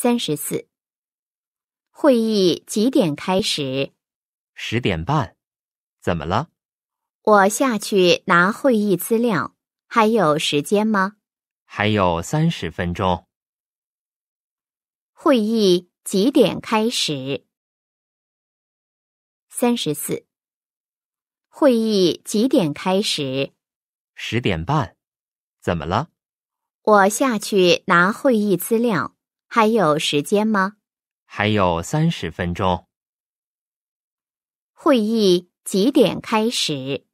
三十四，会议几点开始？十点半，怎么了？我下去拿会议资料，还有时间吗？还有三十分钟。会议几点开始？三十四，会议几点开始？十点半，怎么了？我下去拿会议资料。还有时间吗？还有三十分钟。会议几点开始？